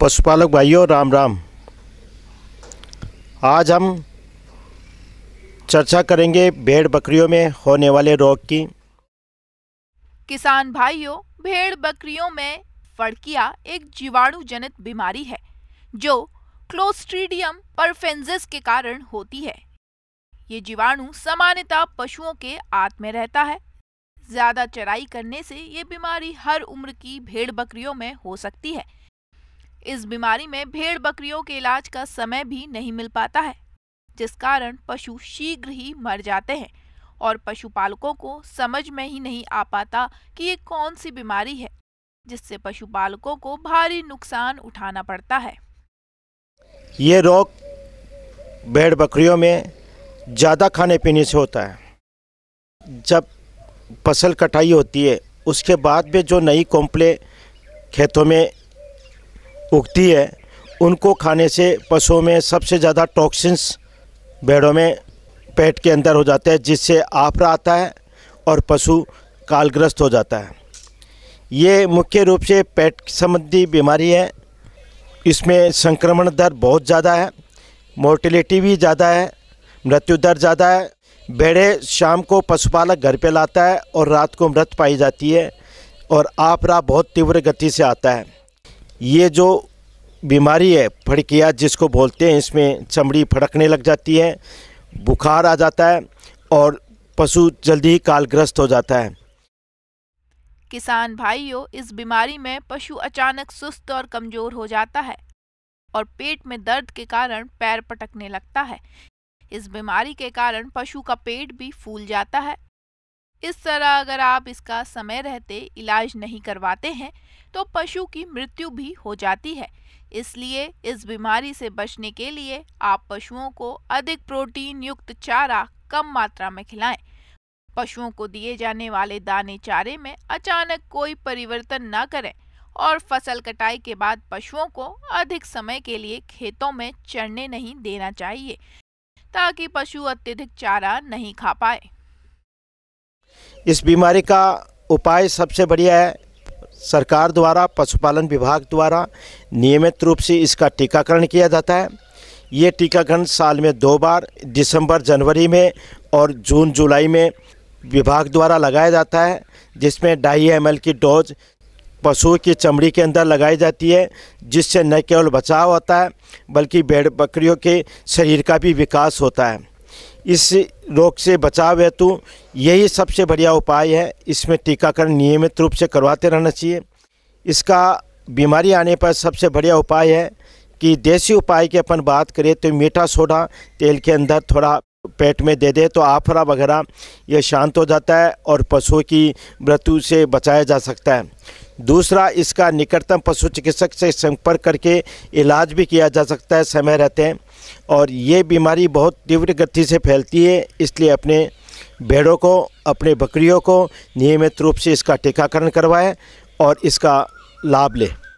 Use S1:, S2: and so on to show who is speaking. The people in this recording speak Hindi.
S1: पशुपालक भाइयों राम राम आज हम चर्चा करेंगे भेड़ बकरियों में होने वाले रोग की
S2: किसान भाइयों भेड़ बकरियों में फड़किया एक जीवाणु जनित बीमारी है जो क्लोस्ट्रीडियम परफेंजिस के कारण होती है ये जीवाणु सामान्यतः पशुओं के आत में रहता है ज़्यादा चराई करने से ये बीमारी हर उम्र की भेड़ बकरियों में हो सकती है इस बीमारी में भेड़ बकरियों के इलाज का समय भी नहीं मिल पाता है जिस कारण पशु शीघ्र ही मर जाते हैं और पशुपालकों को समझ में ही नहीं आ पाता कि ये कौन सी बीमारी है जिससे पशुपालकों को भारी नुकसान उठाना पड़ता है
S1: ये रोग भेड़ बकरियों में ज़्यादा खाने पीने से होता है जब फसल कटाई होती है उसके बाद भी जो नई कॉम्प्ले खेतों में उगती है उनको खाने से पशुओं में सबसे ज़्यादा टॉक्सिन्स भेड़ों में पेट के अंदर हो जाते हैं जिससे आफरा आता है और पशु कालग्रस्त हो जाता है ये मुख्य रूप से पेट संबंधी बीमारी है इसमें संक्रमण दर बहुत ज़्यादा है मोर्टिलिटी भी ज़्यादा है मृत्यु दर ज़्यादा है भेड़े शाम को पशुपालक घर पे लाता है और रात को मृत पाई जाती है और आपरा बहुत तीव्र गति से आता है ये जो बीमारी है फड़किया जिसको बोलते हैं इसमें चमड़ी फड़कने लग जाती है बुखार आ जाता है और पशु जल्दी ही कालग्रस्त हो जाता है
S2: किसान भाइयों इस बीमारी में पशु अचानक सुस्त और कमज़ोर हो जाता है और पेट में दर्द के कारण पैर पटकने लगता है इस बीमारी के कारण पशु का पेट भी फूल जाता है इस तरह अगर आप इसका समय रहते इलाज नहीं करवाते हैं तो पशु की मृत्यु भी हो जाती है इसलिए इस बीमारी से बचने के लिए आप पशुओं को अधिक प्रोटीन युक्त चारा कम मात्रा में खिलाएं पशुओं को दिए जाने वाले दाने चारे में अचानक कोई परिवर्तन न करें और फसल कटाई के बाद पशुओं को अधिक समय के लिए खेतों में चढ़ने नहीं देना चाहिए ताकि पशु अत्यधिक चारा नहीं खा पाए
S1: इस बीमारी का उपाय सबसे बढ़िया है सरकार द्वारा पशुपालन विभाग द्वारा नियमित रूप से इसका टीकाकरण किया जाता है ये टीकाकरण साल में दो बार दिसंबर जनवरी में और जून जुलाई में विभाग द्वारा लगाया जाता है जिसमें ढाई एम की डोज पशुओं की चमड़ी के अंदर लगाई जाती है जिससे न केवल बचाव होता है बल्कि भेड़ बकरियों के शरीर का भी विकास होता है इस रोग से बचाव हेतु यही सबसे बढ़िया उपाय है इसमें टीकाकरण नियमित रूप से करवाते रहना चाहिए इसका बीमारी आने पर सबसे बढ़िया उपाय है कि देसी उपाय की अपन बात करें तो मीठा सोडा तेल के अंदर थोड़ा पेट में दे दे तो आफरा वगैरह यह शांत हो जाता है और पशुओं की मृत्यु से बचाया जा सकता है दूसरा इसका निकटतम पशु चिकित्सक से संपर्क करके इलाज भी किया जा सकता है समय रहते हैं और ये बीमारी बहुत तीव्र गति से फैलती है इसलिए अपने भेड़ों को अपने बकरियों को नियमित रूप से इसका टीकाकरण करवाएं और इसका लाभ लें